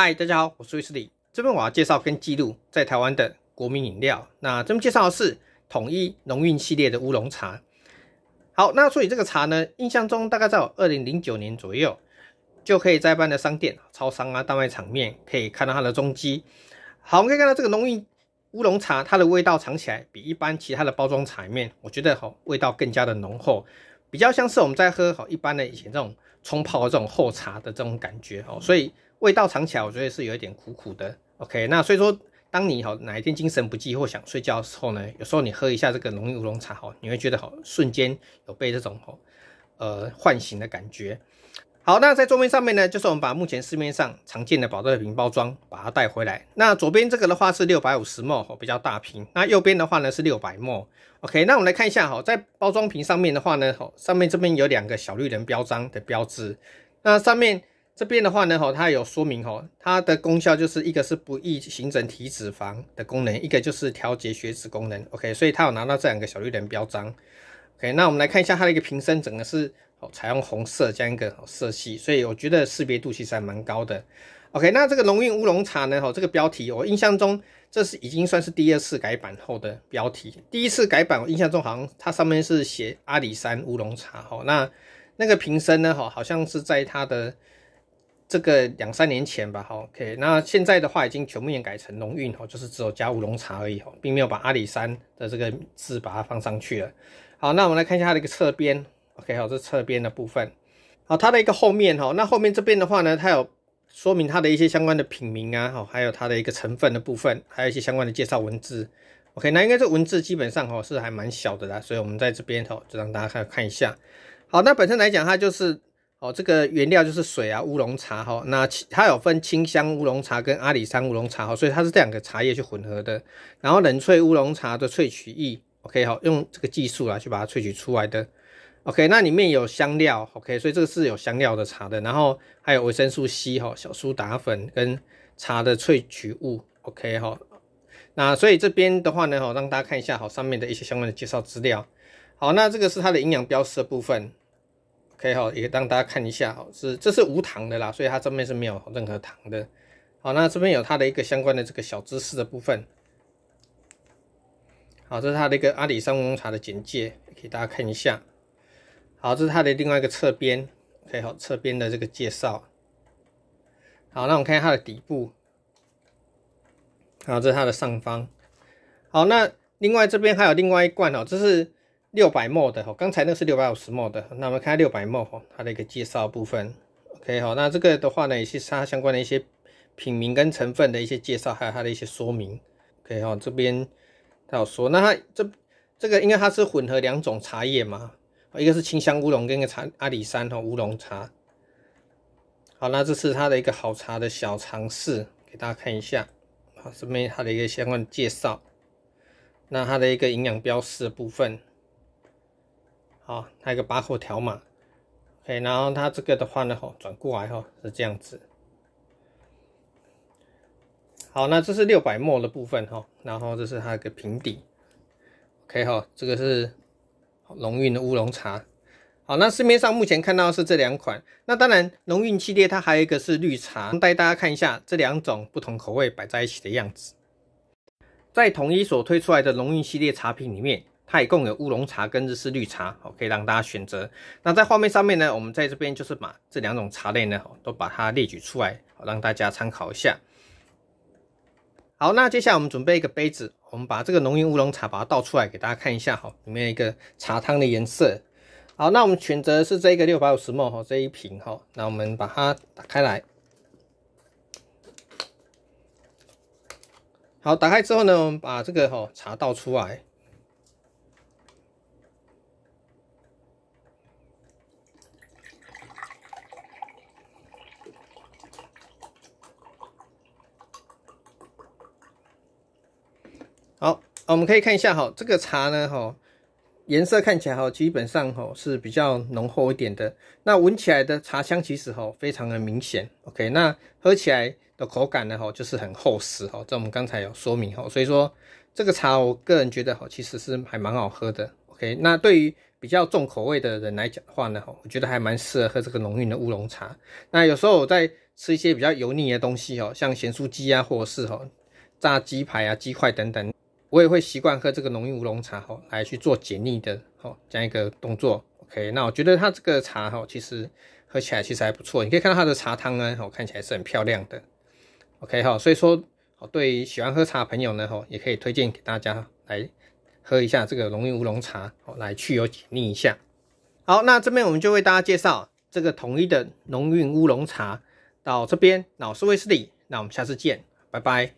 嗨，大家好，我是威斯利。这边我要介绍跟记录在台湾的国民饮料。那这边介绍的是统一农运系列的乌龙茶。好，那所以这个茶呢，印象中大概在二零零九年左右，就可以在一般的商店、超商啊、大卖场面可以看到它的踪迹。好，我们可以看到这个农运乌龙茶，它的味道尝起来比一般其他的包装茶面，我觉得好味道更加的浓厚，比较像是我们在喝好一般的以前这种冲泡的这种厚茶的这种感觉哦。所以味道尝起来，我觉得是有一点苦苦的。OK，那所以说，当你哈哪一天精神不济或想睡觉的时候呢，有时候你喝一下这个浓郁乌龙茶哈，你会觉得好瞬间有被这种哈呃唤醒的感觉。好，那在桌面上面呢，就是我们把目前市面上常见的保装瓶包装把它带回来。那左边这个的话是六百五十沫哦，比较大瓶。那右边的话呢是六百 ml。OK，那我们来看一下哈，在包装瓶上面的话呢，上面这边有两个小绿人标章的标志。那上面。这边的话呢，吼，它有说明，吼，它的功效就是一个是不易形成体脂肪的功能，一个就是调节血脂功能。OK，所以它有拿到这两个小绿人标章。OK，那我们来看一下它的一个瓶身，整个是哦，采用红色这样一个色系，所以我觉得识别度其实还蛮高的。OK，那这个龙韵乌龙茶呢，吼，这个标题我印象中这是已经算是第二次改版后的标题。第一次改版我印象中好像它上面是写阿里山乌龙茶，吼，那那个瓶身呢，吼，好像是在它的。这个两三年前吧，OK，好那现在的话已经全面改成农运哦，就是只有佳乌龙茶而已哦，并没有把阿里山的这个字把它放上去了。好，那我们来看一下它的一个侧边，OK，好，这侧边的部分，好，它的一个后面哈，那后面这边的话呢，它有说明它的一些相关的品名啊，哦，还有它的一个成分的部分，还有一些相关的介绍文字，OK，那应该这文字基本上哦是还蛮小的啦，所以我们在这边哦就让大家看看一下。好，那本身来讲它就是。哦，这个原料就是水啊，乌龙茶哈。那它有分清香乌龙茶跟阿里山乌龙茶哈，所以它是这两个茶叶去混合的。然后冷萃乌龙茶的萃取液，OK 哈，用这个技术来去把它萃取出来的。OK，那里面有香料，OK，所以这个是有香料的茶的。然后还有维生素 C 哈，小苏打粉跟茶的萃取物，OK 哈。那所以这边的话呢，哈，让大家看一下好上面的一些相关的介绍资料。好，那这个是它的营养标识部分。可以哈，也让大家看一下哈，是这是无糖的啦，所以它这边是没有任何糖的。好，那这边有它的一个相关的这个小知识的部分。好，这是它的一个阿里山乌龙茶的简介，给大家看一下。好，这是它的另外一个侧边，可以好，侧边的这个介绍。好，那我们看它的底部。好，这是它的上方。好，那另外这边还有另外一罐哦，这是。六百沫的哈，刚才那是六百五十沫的，那我们看六百沫哈，它的一个介绍部分。OK 好，那这个的话呢，也是它相关的一些品名跟成分的一些介绍，还有它的一些说明。OK 好，这边有说，那它这这个因为它是混合两种茶叶嘛，一个是清香乌龙，跟一个茶阿里山哦乌龙茶。好，那这是它的一个好茶的小尝试，给大家看一下。好，这边它的一个相关介绍，那它的一个营养标识部分。好，它一个八号条码，OK，然后它这个的话呢，吼转过来吼是这样子。好，那这是六百末的部分哈，然后这是它一个平底，OK 哈，这个是龙韵的乌龙茶。好，那市面上目前看到是这两款，那当然龙韵系列它还有一个是绿茶，带大家看一下这两种不同口味摆在一起的样子。在统一所推出来的龙韵系列茶品里面。它一共有乌龙茶跟日式绿茶，好，可以让大家选择。那在画面上面呢，我们在这边就是把这两种茶类呢，都把它列举出来，让大家参考一下。好，那接下来我们准备一个杯子，我们把这个浓云乌龙茶把它倒出来给大家看一下，哈，里面一个茶汤的颜色。好，那我们选择是这个六百五十毫升，哈，这一瓶，哈，那我们把它打开来。好，打开之后呢，我们把这个，哈，茶倒出来。好，我们可以看一下哈，这个茶呢，哈，颜色看起来哈，基本上哈是比较浓厚一点的。那闻起来的茶香其实哈非常的明显。OK，那喝起来的口感呢，哈就是很厚实哈，在我们刚才有说明哈，所以说这个茶我个人觉得哈其实是还蛮好喝的。OK，那对于比较重口味的人来讲的话呢，哈，我觉得还蛮适合喝这个浓郁的乌龙茶。那有时候我在吃一些比较油腻的东西哦，像咸酥鸡啊，或者是哦炸鸡排啊、鸡块等等。我也会习惯喝这个浓韵乌龙茶哈，来去做解腻的哦，这样一个动作。OK，那我觉得它这个茶哈，其实喝起来其实还不错。你可以看到它的茶汤呢，哦，看起来是很漂亮的。OK 哈，所以说，对喜欢喝茶的朋友呢，哈也可以推荐给大家来喝一下这个浓韵乌龙茶，哦，来去油解腻一下。好，那这边我们就为大家介绍这个统一的浓韵乌龙茶，到这边我是威斯利，那我们下次见，拜拜。